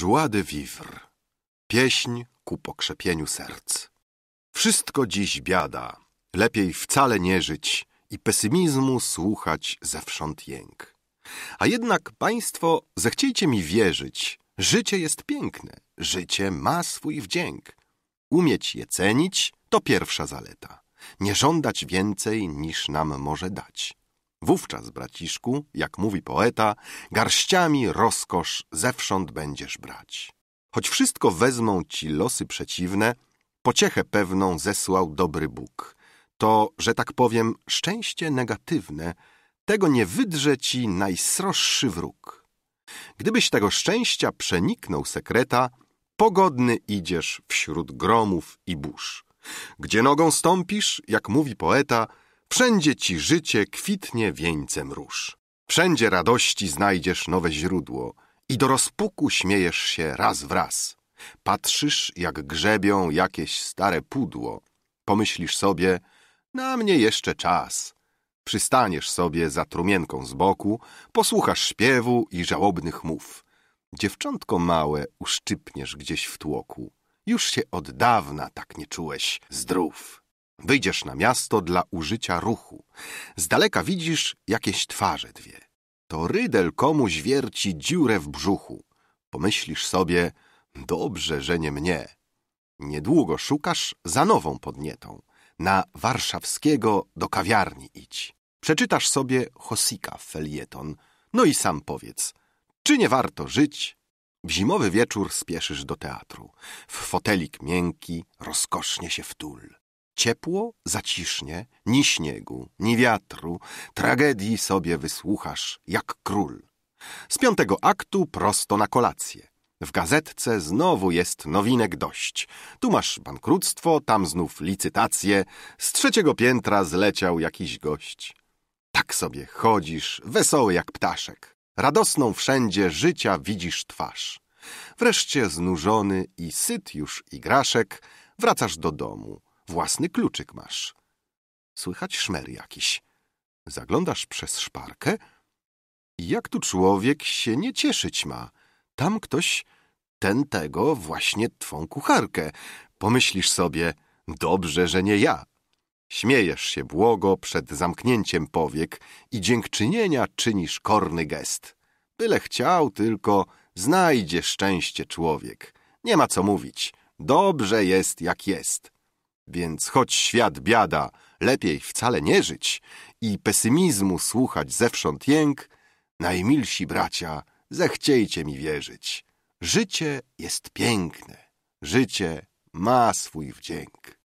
Joie de vivre. Pieśń ku pokrzepieniu serc. Wszystko dziś biada. Lepiej wcale nie żyć i pesymizmu słuchać zewsząd jęk. A jednak, państwo, zechciejcie mi wierzyć. Życie jest piękne. Życie ma swój wdzięk. Umieć je cenić to pierwsza zaleta. Nie żądać więcej niż nam może dać. Wówczas, braciszku, jak mówi poeta, garściami rozkosz zewsząd będziesz brać. Choć wszystko wezmą ci losy przeciwne, pociechę pewną zesłał dobry Bóg. To, że tak powiem, szczęście negatywne, tego nie wydrze ci najsroższy wróg. Gdybyś tego szczęścia przeniknął sekreta, pogodny idziesz wśród gromów i burz. Gdzie nogą stąpisz, jak mówi poeta, Wszędzie ci życie kwitnie wieńcem róż. Wszędzie radości znajdziesz nowe źródło i do rozpuku śmiejesz się raz w raz. Patrzysz, jak grzebią jakieś stare pudło. Pomyślisz sobie, na mnie jeszcze czas. Przystaniesz sobie za trumienką z boku, posłuchasz śpiewu i żałobnych mów. Dziewczątko małe uszczypniesz gdzieś w tłoku. Już się od dawna tak nie czułeś zdrów. Wyjdziesz na miasto dla użycia ruchu. Z daleka widzisz jakieś twarze dwie. To rydel komuś wierci dziurę w brzuchu. Pomyślisz sobie, dobrze, że nie mnie. Niedługo szukasz za nową podnietą. Na warszawskiego do kawiarni idź. Przeczytasz sobie Hosika felieton. No i sam powiedz, czy nie warto żyć? W zimowy wieczór spieszysz do teatru. W fotelik miękki rozkosznie się wtul. Ciepło, zacisznie, ni śniegu, ni wiatru, tragedii sobie wysłuchasz, jak król. Z piątego aktu prosto na kolację. W gazetce znowu jest nowinek dość. Tu masz bankructwo, tam znów licytacje. Z trzeciego piętra zleciał jakiś gość. Tak sobie chodzisz, wesoły jak ptaszek. Radosną wszędzie życia widzisz twarz. Wreszcie znużony i syt już igraszek, wracasz do domu. Własny kluczyk masz. Słychać szmer jakiś. Zaglądasz przez szparkę i jak tu człowiek się nie cieszyć ma. Tam ktoś ten tego właśnie twą kucharkę. Pomyślisz sobie, dobrze, że nie ja. Śmiejesz się błogo przed zamknięciem powiek i dziękczynienia czynisz korny gest. Byle chciał tylko, znajdzie szczęście człowiek. Nie ma co mówić. Dobrze jest, jak jest. Więc choć świat biada, lepiej wcale nie żyć i pesymizmu słuchać zewsząd jęk, najmilsi bracia, zechciejcie mi wierzyć. Życie jest piękne, życie ma swój wdzięk.